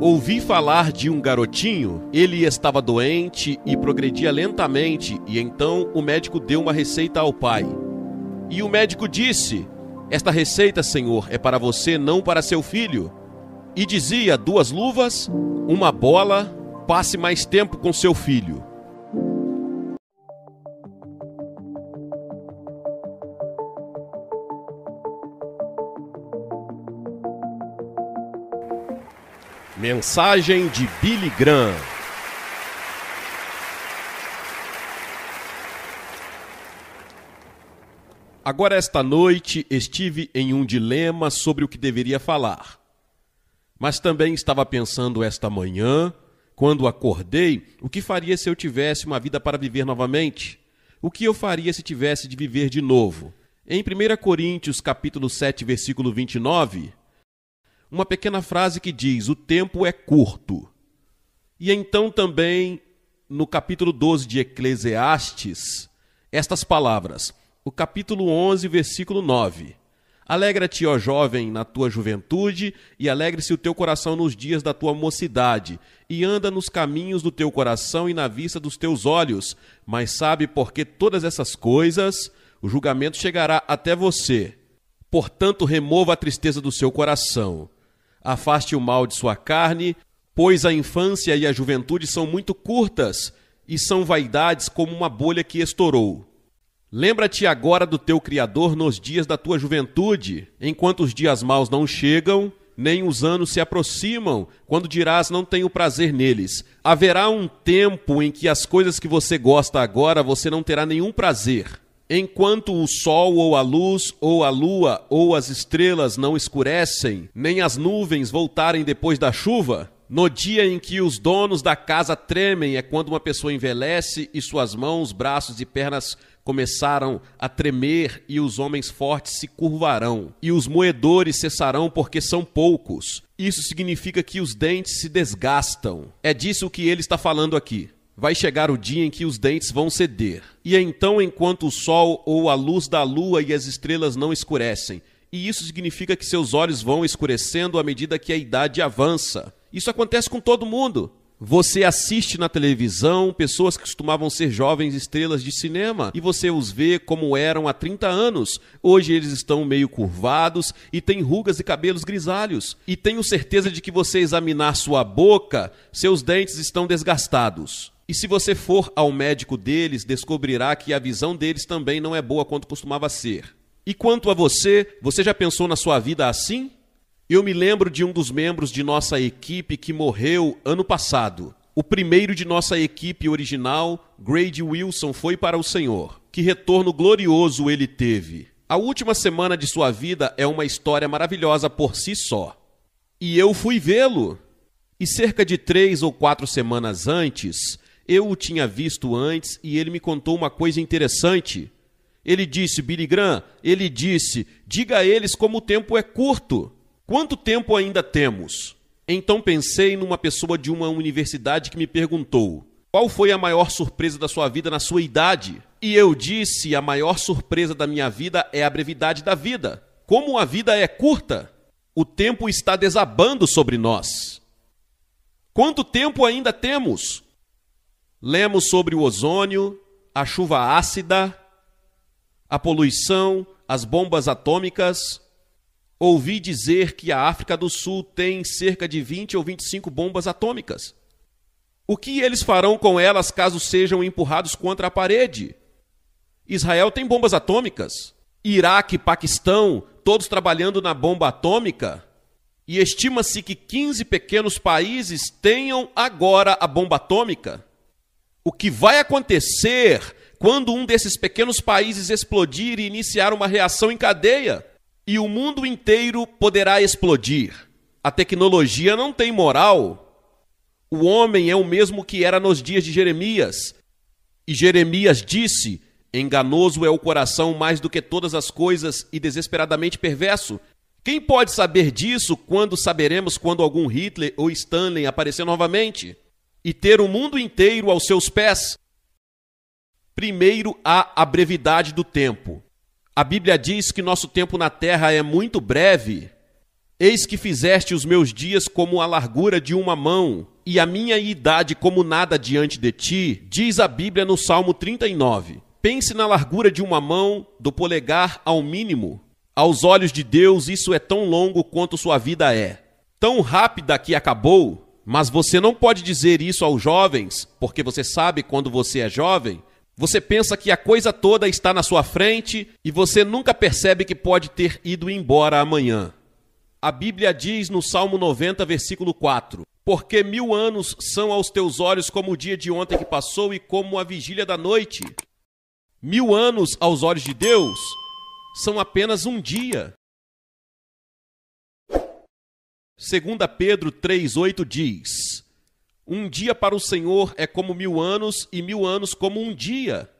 Ouvi falar de um garotinho, ele estava doente e progredia lentamente, e então o médico deu uma receita ao pai. E o médico disse: Esta receita, senhor, é para você, não para seu filho. E dizia: duas luvas, uma bola, passe mais tempo com seu filho. Mensagem de Billy Graham. Agora, esta noite, estive em um dilema sobre o que deveria falar. Mas também estava pensando esta manhã, quando acordei, o que faria se eu tivesse uma vida para viver novamente? O que eu faria se tivesse de viver de novo? Em 1 Coríntios, capítulo 7, versículo 29, uma pequena frase que diz: O tempo é curto. E então também no capítulo 12 de Eclesiastes, estas palavras. O capítulo 11, versículo 9. Alegra-te, ó jovem, na tua juventude, e alegre-se o teu coração nos dias da tua mocidade, e anda nos caminhos do teu coração e na vista dos teus olhos. Mas sabe porque todas essas coisas, o julgamento chegará até você. Portanto, remova a tristeza do seu coração Afaste o mal de sua carne, pois a infância e a juventude são muito curtas e são vaidades como uma bolha que estourou. Lembra-te agora do teu Criador nos dias da tua juventude, enquanto os dias maus não chegam, nem os anos se aproximam, quando dirás não tenho prazer neles. Haverá um tempo em que as coisas que você gosta agora você não terá nenhum prazer Enquanto o sol ou a luz, ou a lua, ou as estrelas não escurecem, nem as nuvens voltarem depois da chuva, no dia em que os donos da casa tremem é quando uma pessoa envelhece e suas mãos, braços e pernas começaram a tremer e os homens fortes se curvarão e os moedores cessarão porque são poucos. Isso significa que os dentes se desgastam. É disso que ele está falando aqui. Vai chegar o dia em que os dentes vão ceder. E é então, enquanto o sol ou a luz da lua e as estrelas não escurecem, e isso significa que seus olhos vão escurecendo à medida que a idade avança. Isso acontece com todo mundo. Você assiste na televisão pessoas que costumavam ser jovens estrelas de cinema e você os vê como eram há 30 anos. Hoje eles estão meio curvados e têm rugas e cabelos grisalhos. E tenho certeza de que você examinar sua boca, seus dentes estão desgastados. E se você for ao médico deles, descobrirá que a visão deles também não é boa quanto costumava ser. E quanto a você, você já pensou na sua vida assim? Eu me lembro de um dos membros de nossa equipe que morreu ano passado. O primeiro de nossa equipe original, Grade Wilson, foi para o Senhor. Que retorno glorioso ele teve! A última semana de sua vida é uma história maravilhosa por si só. E eu fui vê-lo! E cerca de três ou quatro semanas antes, eu o tinha visto antes e ele me contou uma coisa interessante. Ele disse, Billy Graham, ele disse, diga a eles como o tempo é curto. Quanto tempo ainda temos? Então pensei numa pessoa de uma universidade que me perguntou: qual foi a maior surpresa da sua vida na sua idade? E eu disse: a maior surpresa da minha vida é a brevidade da vida. Como a vida é curta, o tempo está desabando sobre nós. Quanto tempo ainda temos? Lemos sobre o ozônio, a chuva ácida, a poluição, as bombas atômicas. Ouvi dizer que a África do Sul tem cerca de 20 ou 25 bombas atômicas. O que eles farão com elas caso sejam empurrados contra a parede? Israel tem bombas atômicas. Iraque, Paquistão, todos trabalhando na bomba atômica. E estima-se que 15 pequenos países tenham agora a bomba atômica o que vai acontecer quando um desses pequenos países explodir e iniciar uma reação em cadeia. E o mundo inteiro poderá explodir. A tecnologia não tem moral. O homem é o mesmo que era nos dias de Jeremias. E Jeremias disse: Enganoso é o coração mais do que todas as coisas e desesperadamente perverso. Quem pode saber disso quando saberemos quando algum Hitler ou Stanley aparecer novamente? e ter o mundo inteiro aos seus pés? Primeiro, há a brevidade do tempo. A Bíblia diz que nosso tempo na terra é muito breve. Eis que fizeste os meus dias como a largura de uma mão, e a minha idade como nada diante de ti, diz a Bíblia no Salmo 39. Pense na largura de uma mão, do polegar ao mínimo. Aos olhos de Deus, isso é tão longo quanto sua vida é. Tão rápida que acabou, mas você não pode dizer isso aos jovens, porque você sabe quando você é jovem, você pensa que a coisa toda está na sua frente e você nunca percebe que pode ter ido embora amanhã. A Bíblia diz no Salmo 90, versículo 4: Porque mil anos são aos teus olhos como o dia de ontem que passou e como a vigília da noite. Mil anos aos olhos de Deus são apenas um dia. Segunda Pedro 3:8 diz: Um dia para o Senhor é como mil anos e mil anos como um dia.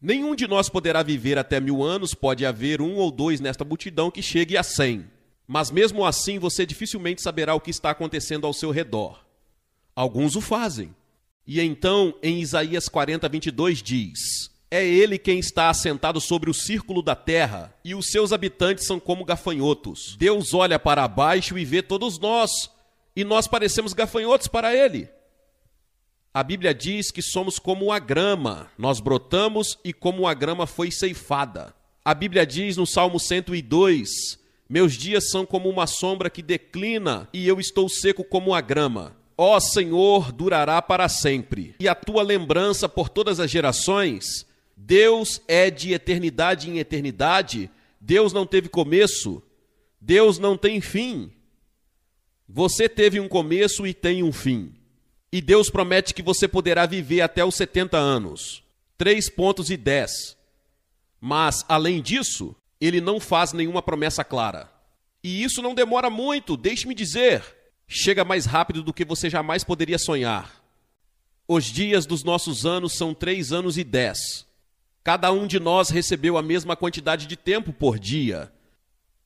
Nenhum de nós poderá viver até mil anos, pode haver um ou dois nesta multidão que chegue a cem. Mas mesmo assim você dificilmente saberá o que está acontecendo ao seu redor. Alguns o fazem. E então, em Isaías 40, 22, diz: é ele quem está assentado sobre o círculo da terra, e os seus habitantes são como gafanhotos. Deus olha para baixo e vê todos nós, e nós parecemos gafanhotos para ele. A Bíblia diz que somos como a grama, nós brotamos e como a grama foi ceifada. A Bíblia diz no Salmo 102: Meus dias são como uma sombra que declina, e eu estou seco como a grama. Ó Senhor, durará para sempre, e a tua lembrança por todas as gerações Deus é de eternidade em eternidade, Deus não teve começo, Deus não tem fim. Você teve um começo e tem um fim. E Deus promete que você poderá viver até os 70 anos. 3 pontos e 10. Mas, além disso, ele não faz nenhuma promessa clara. E isso não demora muito, deixe-me dizer. Chega mais rápido do que você jamais poderia sonhar. Os dias dos nossos anos são três anos e dez. Cada um de nós recebeu a mesma quantidade de tempo por dia.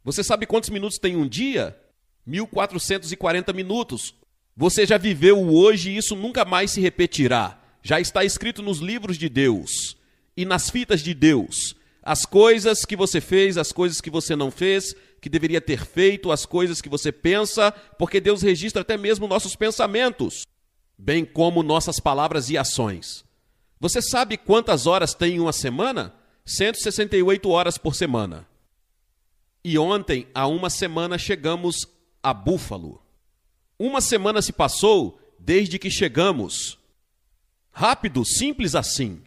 Você sabe quantos minutos tem um dia? 1440 minutos. Você já viveu o hoje e isso nunca mais se repetirá. Já está escrito nos livros de Deus e nas fitas de Deus. As coisas que você fez, as coisas que você não fez, que deveria ter feito, as coisas que você pensa, porque Deus registra até mesmo nossos pensamentos, bem como nossas palavras e ações. Você sabe quantas horas tem em uma semana? 168 horas por semana. E ontem, há uma semana, chegamos a Búfalo. Uma semana se passou desde que chegamos. Rápido, simples assim.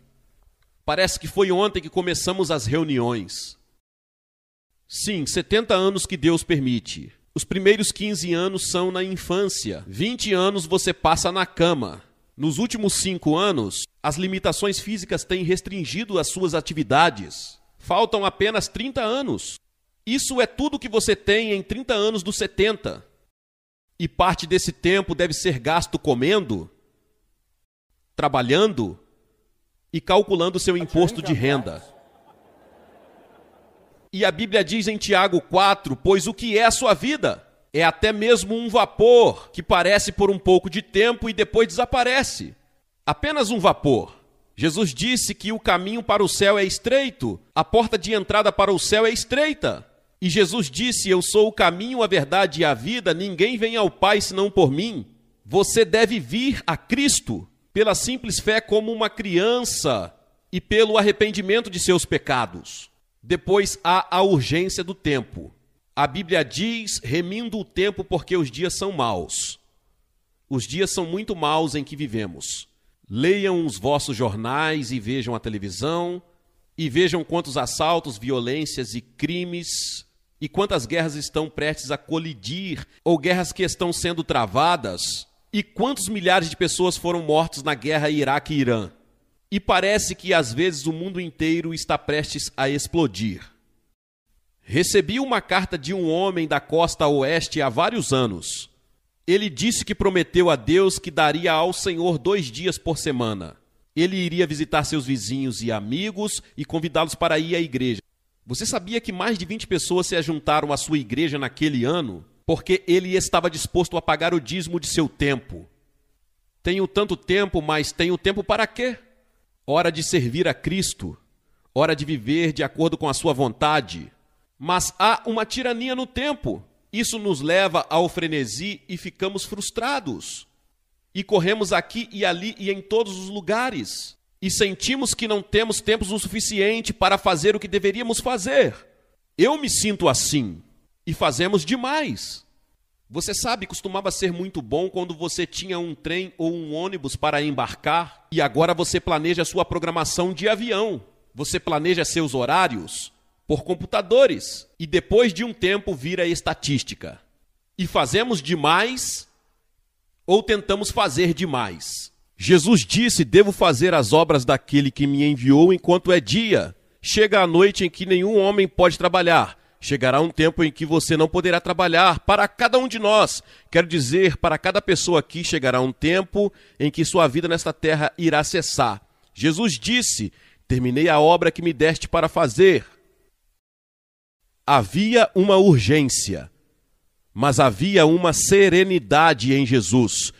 Parece que foi ontem que começamos as reuniões. Sim, 70 anos que Deus permite. Os primeiros 15 anos são na infância. 20 anos você passa na cama. Nos últimos cinco anos, as limitações físicas têm restringido as suas atividades. Faltam apenas 30 anos. Isso é tudo que você tem em 30 anos dos 70. E parte desse tempo deve ser gasto comendo, trabalhando e calculando seu imposto de renda. E a Bíblia diz em Tiago 4: Pois o que é a sua vida? É até mesmo um vapor que parece por um pouco de tempo e depois desaparece. Apenas um vapor. Jesus disse que o caminho para o céu é estreito, a porta de entrada para o céu é estreita. E Jesus disse: Eu sou o caminho, a verdade e a vida, ninguém vem ao Pai senão por mim. Você deve vir a Cristo pela simples fé como uma criança e pelo arrependimento de seus pecados. Depois há a urgência do tempo. A Bíblia diz: remindo o tempo, porque os dias são maus. Os dias são muito maus em que vivemos. Leiam os vossos jornais e vejam a televisão, e vejam quantos assaltos, violências e crimes, e quantas guerras estão prestes a colidir, ou guerras que estão sendo travadas, e quantos milhares de pessoas foram mortos na guerra Iraque-Irã. E parece que às vezes o mundo inteiro está prestes a explodir. Recebi uma carta de um homem da costa oeste há vários anos. Ele disse que prometeu a Deus que daria ao Senhor dois dias por semana. Ele iria visitar seus vizinhos e amigos e convidá-los para ir à igreja. Você sabia que mais de 20 pessoas se juntaram à sua igreja naquele ano? Porque ele estava disposto a pagar o dízimo de seu tempo. Tenho tanto tempo, mas tenho tempo para quê? Hora de servir a Cristo. Hora de viver de acordo com a sua vontade mas há uma tirania no tempo. Isso nos leva ao frenesi e ficamos frustrados. E corremos aqui e ali e em todos os lugares. E sentimos que não temos tempo o suficiente para fazer o que deveríamos fazer. Eu me sinto assim. E fazemos demais. Você sabe, costumava ser muito bom quando você tinha um trem ou um ônibus para embarcar e agora você planeja sua programação de avião. Você planeja seus horários, por computadores e depois de um tempo vira estatística. E fazemos demais ou tentamos fazer demais. Jesus disse: Devo fazer as obras daquele que me enviou enquanto é dia. Chega a noite em que nenhum homem pode trabalhar. Chegará um tempo em que você não poderá trabalhar para cada um de nós. Quero dizer, para cada pessoa aqui chegará um tempo em que sua vida nesta terra irá cessar. Jesus disse: Terminei a obra que me deste para fazer Havia uma urgência, mas havia uma serenidade em Jesus.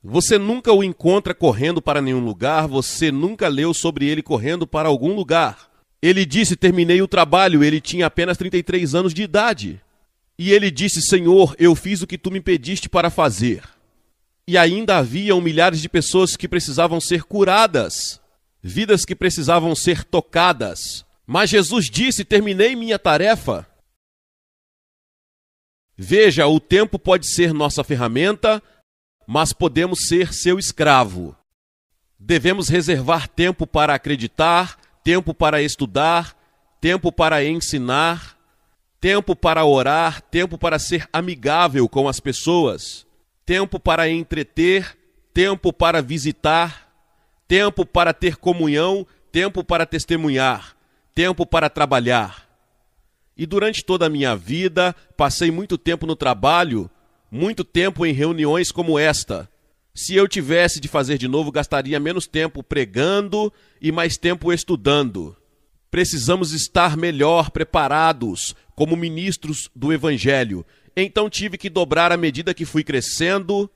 Você nunca o encontra correndo para nenhum lugar, você nunca leu sobre ele correndo para algum lugar. Ele disse: Terminei o trabalho, ele tinha apenas 33 anos de idade. E ele disse: Senhor, eu fiz o que tu me pediste para fazer. E ainda haviam milhares de pessoas que precisavam ser curadas, vidas que precisavam ser tocadas. Mas Jesus disse: Terminei minha tarefa. Veja, o tempo pode ser nossa ferramenta, mas podemos ser seu escravo. Devemos reservar tempo para acreditar, tempo para estudar, tempo para ensinar, tempo para orar, tempo para ser amigável com as pessoas, tempo para entreter, tempo para visitar, tempo para ter comunhão, tempo para testemunhar tempo para trabalhar. E durante toda a minha vida, passei muito tempo no trabalho, muito tempo em reuniões como esta. Se eu tivesse de fazer de novo, gastaria menos tempo pregando e mais tempo estudando. Precisamos estar melhor preparados como ministros do Evangelho. Então tive que dobrar à medida que fui crescendo,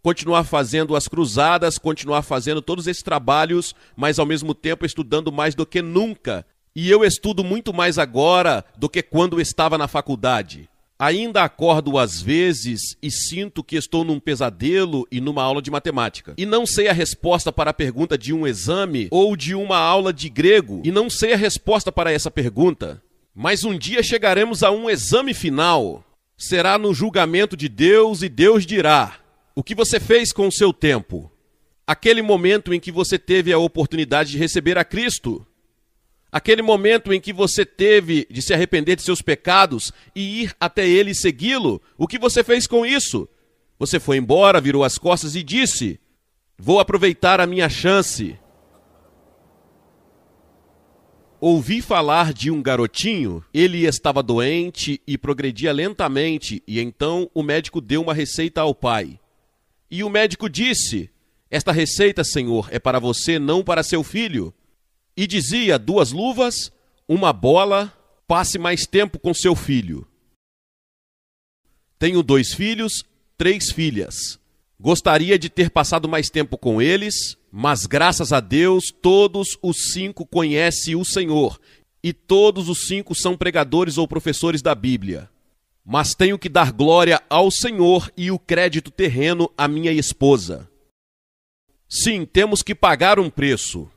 continuar fazendo as cruzadas, continuar fazendo todos esses trabalhos, mas ao mesmo tempo estudando mais do que nunca, e eu estudo muito mais agora do que quando estava na faculdade. Ainda acordo às vezes e sinto que estou num pesadelo e numa aula de matemática. E não sei a resposta para a pergunta de um exame ou de uma aula de grego, e não sei a resposta para essa pergunta. Mas um dia chegaremos a um exame final. Será no julgamento de Deus e Deus dirá: o que você fez com o seu tempo? Aquele momento em que você teve a oportunidade de receber a Cristo, aquele momento em que você teve de se arrepender de seus pecados e ir até ele e segui-lo, o que você fez com isso? Você foi embora, virou as costas e disse: Vou aproveitar a minha chance. Ouvi falar de um garotinho. Ele estava doente e progredia lentamente, e então o médico deu uma receita ao pai. E o médico disse: Esta receita, senhor, é para você, não para seu filho. E dizia: duas luvas, uma bola, passe mais tempo com seu filho. Tenho dois filhos, três filhas. Gostaria de ter passado mais tempo com eles, mas graças a Deus todos os cinco conhecem o Senhor e todos os cinco são pregadores ou professores da Bíblia. Mas tenho que dar glória ao Senhor e o crédito terreno à minha esposa. Sim, temos que pagar um preço.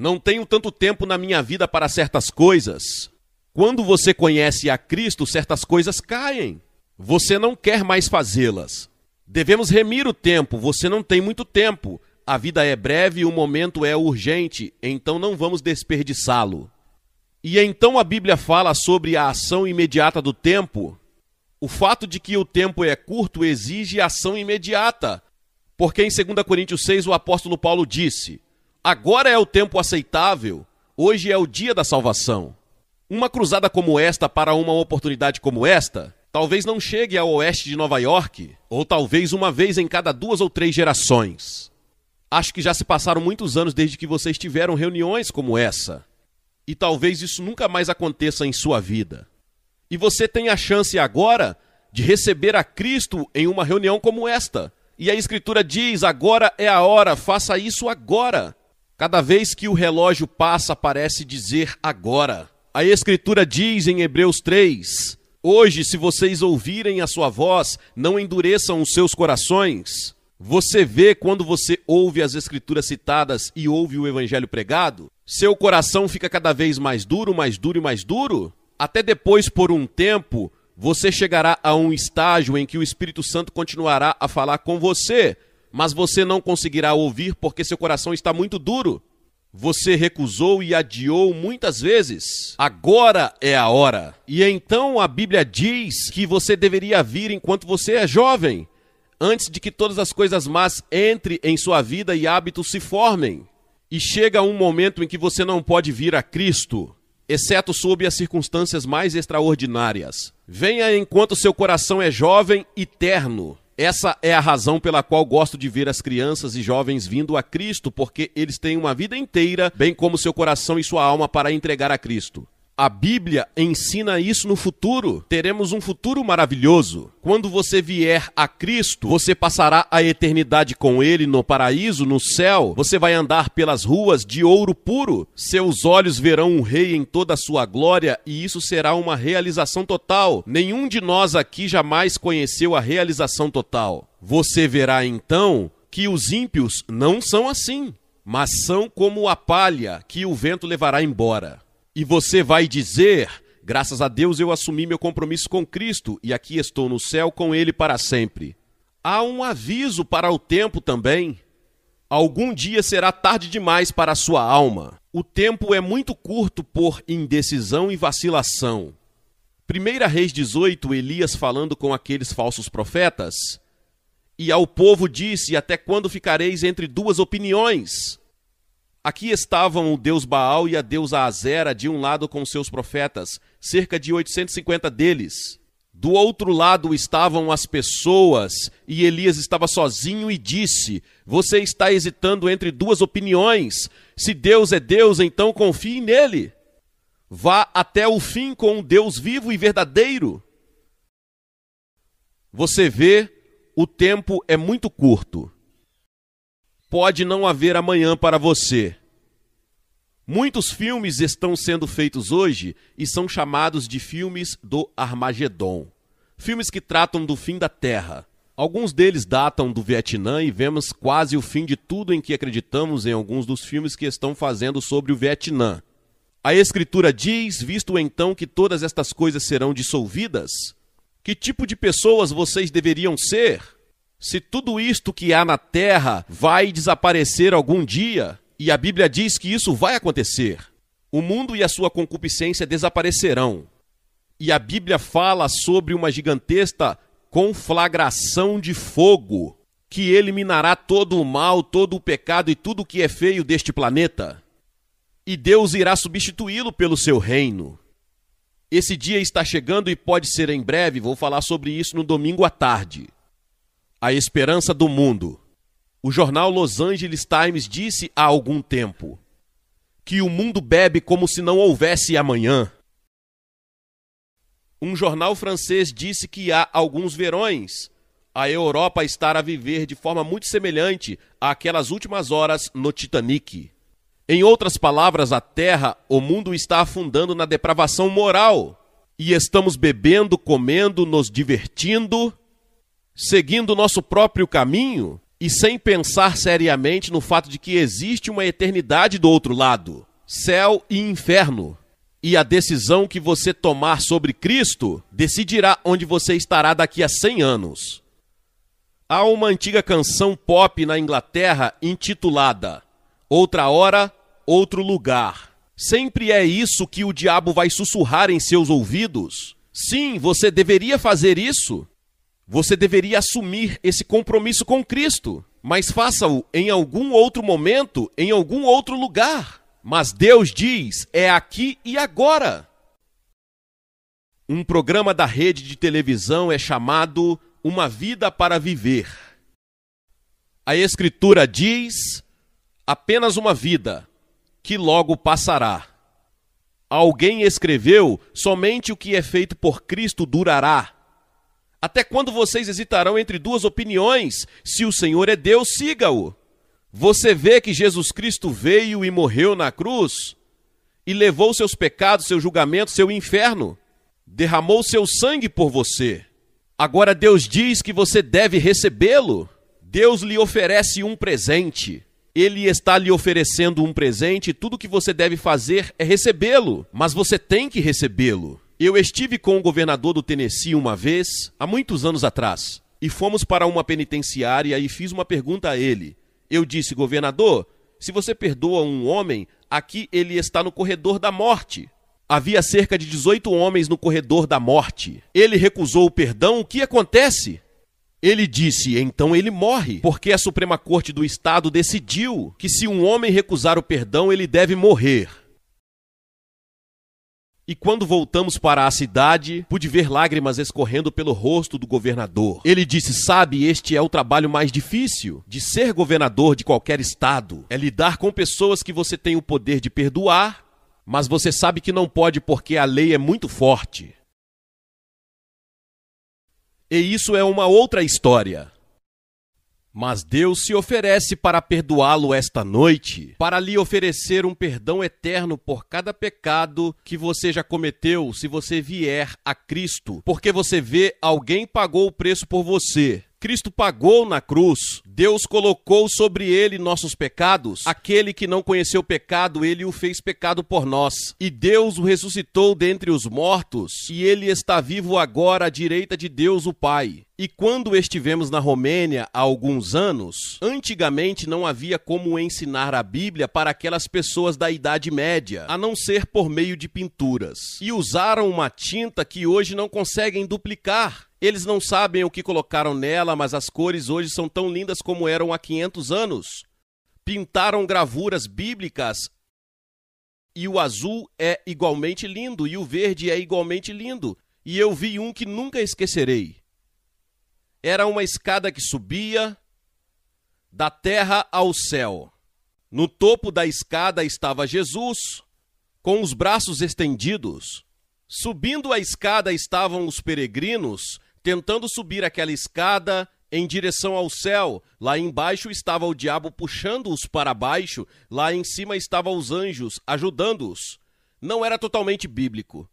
Não tenho tanto tempo na minha vida para certas coisas. Quando você conhece a Cristo, certas coisas caem. Você não quer mais fazê-las. Devemos remir o tempo, você não tem muito tempo. A vida é breve e o momento é urgente, então não vamos desperdiçá-lo. E então a Bíblia fala sobre a ação imediata do tempo. O fato de que o tempo é curto exige ação imediata. Porque em 2 Coríntios 6 o apóstolo Paulo disse: Agora é o tempo aceitável, hoje é o dia da salvação. Uma cruzada como esta para uma oportunidade como esta talvez não chegue ao oeste de Nova York, ou talvez uma vez em cada duas ou três gerações. Acho que já se passaram muitos anos desde que vocês tiveram reuniões como essa. E talvez isso nunca mais aconteça em sua vida. E você tem a chance agora de receber a Cristo em uma reunião como esta. E a Escritura diz: agora é a hora, faça isso agora. Cada vez que o relógio passa, parece dizer agora. A Escritura diz em Hebreus 3: Hoje, se vocês ouvirem a sua voz, não endureçam os seus corações. Você vê quando você ouve as Escrituras citadas e ouve o Evangelho pregado? Seu coração fica cada vez mais duro, mais duro e mais duro? Até depois, por um tempo, você chegará a um estágio em que o Espírito Santo continuará a falar com você, mas você não conseguirá ouvir porque seu coração está muito duro. Você recusou e adiou muitas vezes. Agora é a hora. E então a Bíblia diz que você deveria vir enquanto você é jovem, antes de que todas as coisas más entrem em sua vida e hábitos se formem. E chega um momento em que você não pode vir a Cristo, exceto sob as circunstâncias mais extraordinárias. Venha enquanto seu coração é jovem e terno. Essa é a razão pela qual gosto de ver as crianças e jovens vindo a Cristo, porque eles têm uma vida inteira, bem como seu coração e sua alma, para entregar a Cristo. A Bíblia ensina isso no futuro. Teremos um futuro maravilhoso. Quando você vier a Cristo, você passará a eternidade com Ele no paraíso, no céu. Você vai andar pelas ruas de ouro puro. Seus olhos verão um rei em toda a sua glória e isso será uma realização total. Nenhum de nós aqui jamais conheceu a realização total. Você verá então que os ímpios não são assim, mas são como a palha que o vento levará embora e você vai dizer: graças a Deus eu assumi meu compromisso com Cristo e aqui estou no céu com Ele para sempre. Há um aviso para o tempo também. Algum dia será tarde demais para a sua alma. O tempo é muito curto por indecisão e vacilação. 1 Reis 18, Elias falando com aqueles falsos profetas, e ao povo disse: Até quando ficareis entre duas opiniões? Aqui estavam o deus Baal e a deusa Azera de um lado com seus profetas, cerca de 850 deles. Do outro lado estavam as pessoas, e Elias estava sozinho e disse: Você está hesitando entre duas opiniões. Se Deus é Deus, então confie nele. Vá até o fim com um Deus vivo e verdadeiro. Você vê, o tempo é muito curto pode não haver amanhã para você. Muitos filmes estão sendo feitos hoje e são chamados de filmes do Armagedon. Filmes que tratam do fim da Terra. Alguns deles datam do Vietnã e vemos quase o fim de tudo em que acreditamos em alguns dos filmes que estão fazendo sobre o Vietnã. A Escritura diz: visto então que todas estas coisas serão dissolvidas, que tipo de pessoas vocês deveriam ser? Se tudo isto que há na terra vai desaparecer algum dia, e a Bíblia diz que isso vai acontecer, o mundo e a sua concupiscência desaparecerão. E a Bíblia fala sobre uma gigantesca conflagração de fogo que eliminará todo o mal, todo o pecado e tudo o que é feio deste planeta. E Deus irá substituí-lo pelo seu reino. Esse dia está chegando e pode ser em breve, vou falar sobre isso no domingo à tarde. A esperança do mundo. O jornal Los Angeles Times disse há algum tempo que o mundo bebe como se não houvesse amanhã. Um jornal francês disse que há alguns verões a Europa estar a viver de forma muito semelhante àquelas últimas horas no Titanic. Em outras palavras, a Terra, o mundo está afundando na depravação moral. E estamos bebendo, comendo, nos divertindo seguindo o nosso próprio caminho e sem pensar seriamente no fato de que existe uma eternidade do outro lado céu e inferno. E a decisão que você tomar sobre Cristo decidirá onde você estará daqui a 100 anos. Há uma antiga canção pop na Inglaterra intitulada Outra Hora, Outro Lugar. Sempre é isso que o diabo vai sussurrar em seus ouvidos. Sim, você deveria fazer isso. Você deveria assumir esse compromisso com Cristo, mas faça-o em algum outro momento, em algum outro lugar. Mas Deus diz: é aqui e agora. Um programa da rede de televisão é chamado Uma Vida para Viver. A Escritura diz: apenas uma vida, que logo passará. Alguém escreveu: somente o que é feito por Cristo durará. Até quando vocês hesitarão entre duas opiniões? Se o Senhor é Deus, siga-o. Você vê que Jesus Cristo veio e morreu na cruz e levou seus pecados, seu julgamento, seu inferno. Derramou seu sangue por você. Agora Deus diz que você deve recebê-lo. Deus lhe oferece um presente. Ele está lhe oferecendo um presente, tudo que você deve fazer é recebê-lo, mas você tem que recebê-lo. Eu estive com o governador do Tennessee uma vez, há muitos anos atrás, e fomos para uma penitenciária e fiz uma pergunta a ele. Eu disse, governador, se você perdoa um homem, aqui ele está no corredor da morte. Havia cerca de 18 homens no corredor da morte. Ele recusou o perdão, o que acontece? Ele disse: então ele morre, porque a Suprema Corte do Estado decidiu que se um homem recusar o perdão, ele deve morrer. E quando voltamos para a cidade, pude ver lágrimas escorrendo pelo rosto do governador. Ele disse: Sabe, este é o trabalho mais difícil de ser governador de qualquer estado. É lidar com pessoas que você tem o poder de perdoar, mas você sabe que não pode porque a lei é muito forte. E isso é uma outra história. Mas Deus se oferece para perdoá-lo esta noite, para lhe oferecer um perdão eterno por cada pecado que você já cometeu se você vier a Cristo, porque você vê alguém pagou o preço por você. Cristo pagou na cruz. Deus colocou sobre ele nossos pecados. Aquele que não conheceu pecado, ele o fez pecado por nós. E Deus o ressuscitou dentre os mortos, e ele está vivo agora à direita de Deus o Pai. E quando estivemos na Romênia há alguns anos, antigamente não havia como ensinar a Bíblia para aquelas pessoas da Idade Média, a não ser por meio de pinturas. E usaram uma tinta que hoje não conseguem duplicar. Eles não sabem o que colocaram nela, mas as cores hoje são tão lindas como eram há 500 anos. Pintaram gravuras bíblicas e o azul é igualmente lindo e o verde é igualmente lindo. E eu vi um que nunca esquecerei era uma escada que subia da terra ao céu. No topo da escada estava Jesus, com os braços estendidos. Subindo a escada estavam os peregrinos, tentando subir aquela escada em direção ao céu. Lá embaixo estava o diabo puxando-os para baixo, lá em cima estavam os anjos ajudando-os. Não era totalmente bíblico,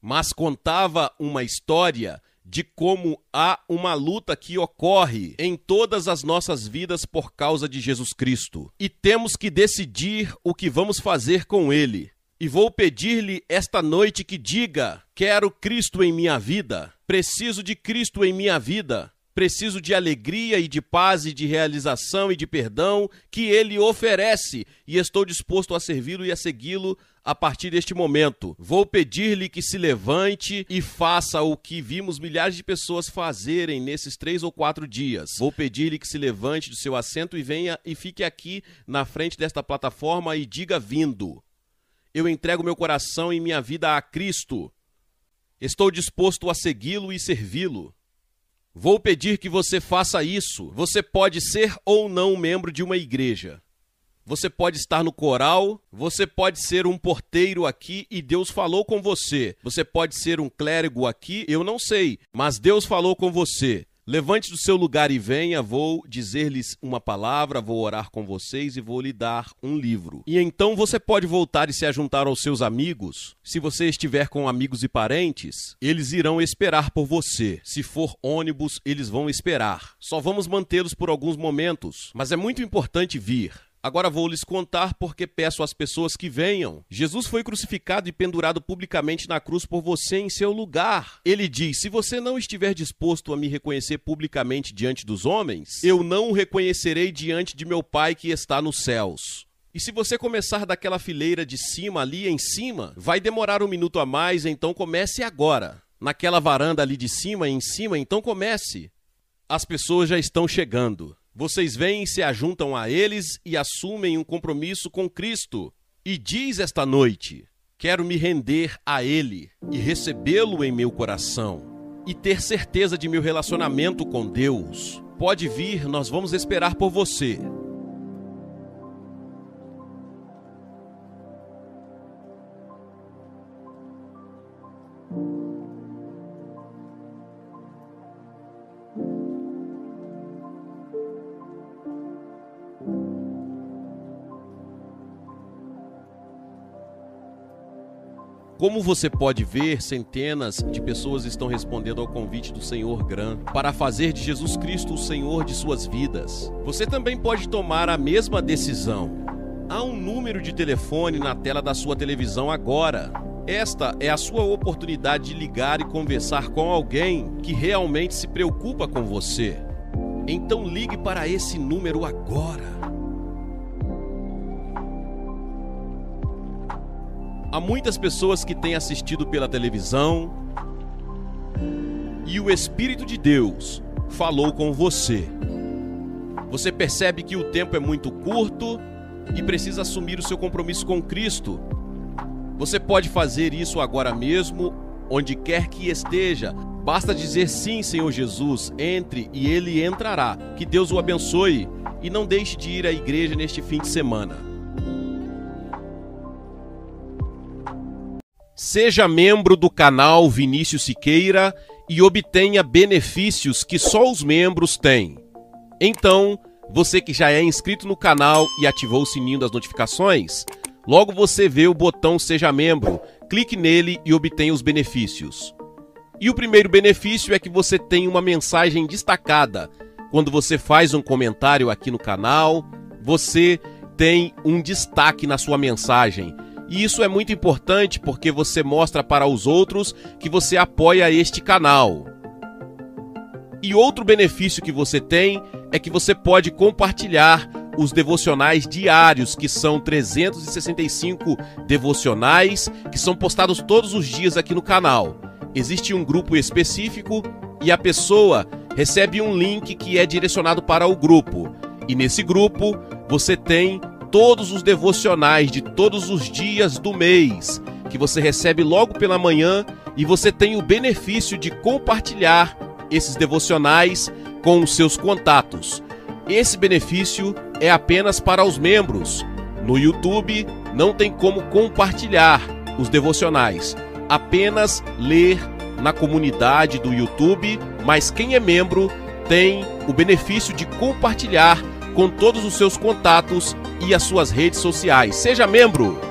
mas contava uma história de como há uma luta que ocorre em todas as nossas vidas por causa de Jesus Cristo. E temos que decidir o que vamos fazer com ele. E vou pedir-lhe esta noite que diga: Quero Cristo em minha vida, preciso de Cristo em minha vida, Preciso de alegria e de paz e de realização e de perdão que ele oferece, e estou disposto a servi-lo e a segui-lo a partir deste momento. Vou pedir-lhe que se levante e faça o que vimos milhares de pessoas fazerem nesses três ou quatro dias. Vou pedir-lhe que se levante do seu assento e venha e fique aqui na frente desta plataforma e diga vindo. Eu entrego meu coração e minha vida a Cristo. Estou disposto a segui-lo e servi-lo. Vou pedir que você faça isso. Você pode ser ou não membro de uma igreja. Você pode estar no coral, você pode ser um porteiro aqui e Deus falou com você. Você pode ser um clérigo aqui, eu não sei, mas Deus falou com você. Levante do seu lugar e venha, vou dizer-lhes uma palavra, vou orar com vocês e vou lhe dar um livro. E então você pode voltar e se ajuntar aos seus amigos. Se você estiver com amigos e parentes, eles irão esperar por você. Se for ônibus, eles vão esperar. Só vamos mantê-los por alguns momentos, mas é muito importante vir. Agora vou lhes contar porque peço às pessoas que venham. Jesus foi crucificado e pendurado publicamente na cruz por você em seu lugar. Ele diz: Se você não estiver disposto a me reconhecer publicamente diante dos homens, eu não o reconhecerei diante de meu Pai que está nos céus. E se você começar daquela fileira de cima ali em cima, vai demorar um minuto a mais, então comece agora. Naquela varanda ali de cima em cima, então comece. As pessoas já estão chegando. Vocês vêm, se ajuntam a eles e assumem um compromisso com Cristo. E diz esta noite: Quero me render a Ele e recebê-lo em meu coração e ter certeza de meu relacionamento com Deus. Pode vir, nós vamos esperar por você. Como você pode ver, centenas de pessoas estão respondendo ao convite do Senhor Gran para fazer de Jesus Cristo o Senhor de suas vidas. Você também pode tomar a mesma decisão. Há um número de telefone na tela da sua televisão agora. Esta é a sua oportunidade de ligar e conversar com alguém que realmente se preocupa com você. Então ligue para esse número agora. Há muitas pessoas que têm assistido pela televisão e o Espírito de Deus falou com você. Você percebe que o tempo é muito curto e precisa assumir o seu compromisso com Cristo. Você pode fazer isso agora mesmo, onde quer que esteja. Basta dizer sim, Senhor Jesus, entre e ele entrará. Que Deus o abençoe e não deixe de ir à igreja neste fim de semana. Seja membro do canal Vinícius Siqueira e obtenha benefícios que só os membros têm. Então, você que já é inscrito no canal e ativou o sininho das notificações, logo você vê o botão Seja Membro, clique nele e obtenha os benefícios. E o primeiro benefício é que você tem uma mensagem destacada. Quando você faz um comentário aqui no canal, você tem um destaque na sua mensagem e isso é muito importante porque você mostra para os outros que você apoia este canal. E outro benefício que você tem é que você pode compartilhar os devocionais diários, que são 365 devocionais, que são postados todos os dias aqui no canal. Existe um grupo específico e a pessoa recebe um link que é direcionado para o grupo. E nesse grupo você tem todos os devocionais de todos os dias do mês, que você recebe logo pela manhã e você tem o benefício de compartilhar esses devocionais com os seus contatos. Esse benefício é apenas para os membros. No YouTube não tem como compartilhar os devocionais, apenas ler na comunidade do YouTube, mas quem é membro tem o benefício de compartilhar com todos os seus contatos e as suas redes sociais. Seja membro!